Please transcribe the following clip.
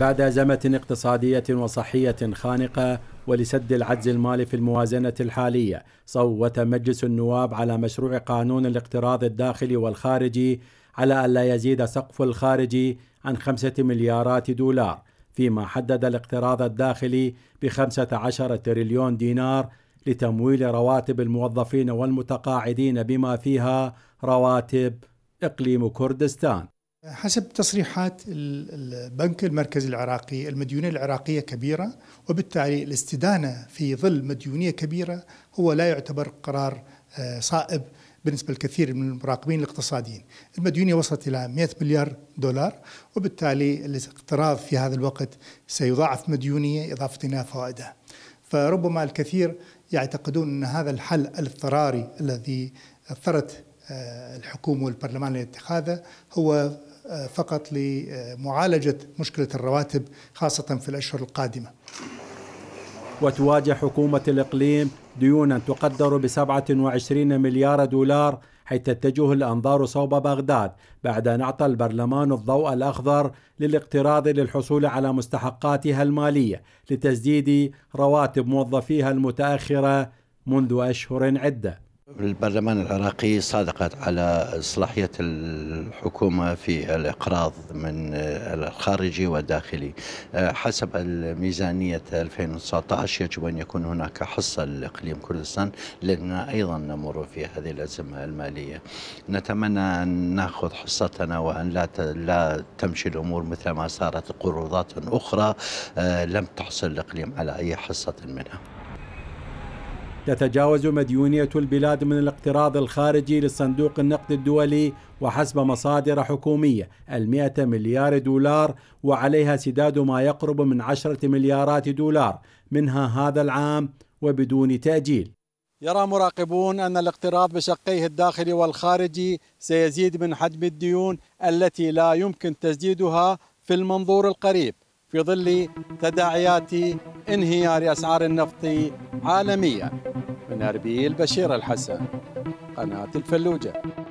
بعد أزمة اقتصادية وصحية خانقة ولسد العجز المالي في الموازنة الحالية صوت مجلس النواب على مشروع قانون الاقتراض الداخلي والخارجي على ألا يزيد سقف الخارجي عن خمسة مليارات دولار فيما حدد الاقتراض الداخلي بخمسة عشر تريليون دينار لتمويل رواتب الموظفين والمتقاعدين بما فيها رواتب إقليم كردستان حسب تصريحات البنك المركزي العراقي المديونية العراقية كبيرة وبالتالي الاستدانة في ظل مديونية كبيرة هو لا يعتبر قرار آه، صائب بالنسبة لكثير من المراقبين الاقتصاديين المديونية وصلت إلى 100 مليار دولار وبالتالي الاقتراض في هذا الوقت سيضاعف مديونية إضافة إلى فوائدها فربما الكثير يعتقدون أن هذا الحل الاضطراري الذي اضطرت آه، الحكومة والبرلمان لاتخاذه هو فقط لمعالجة مشكلة الرواتب خاصة في الأشهر القادمة وتواجه حكومة الإقليم ديونا تقدر ب 27 مليار دولار حيث تتجه الأنظار صوب بغداد بعد أن أعطى البرلمان الضوء الأخضر للاقتراض للحصول على مستحقاتها المالية لتسديد رواتب موظفيها المتأخرة منذ أشهر عدة البرلمان العراقي صادقت على صلاحية الحكومة في الإقراض من الخارجي والداخلي آه، حسب الميزانية 2019 يجب أن يكون هناك حصة لإقليم كردستان لأننا أيضا نمر في هذه الأزمة المالية نتمنى أن نأخذ حصتنا وأن لا لا تمشي الأمور مثل ما صارت قروضات أخرى آه، لم تحصل الإقليم على أي حصة منها تتجاوز مديونية البلاد من الاقتراض الخارجي للصندوق النقد الدولي وحسب مصادر حكومية المئة مليار دولار وعليها سداد ما يقرب من عشرة مليارات دولار منها هذا العام وبدون تأجيل يرى مراقبون أن الاقتراض بشقيه الداخلي والخارجي سيزيد من حجم الديون التي لا يمكن تسديدها في المنظور القريب في ظل تداعيات انهيار أسعار النفط عالميا من أربيل بشير الحسن قناة الفلوجة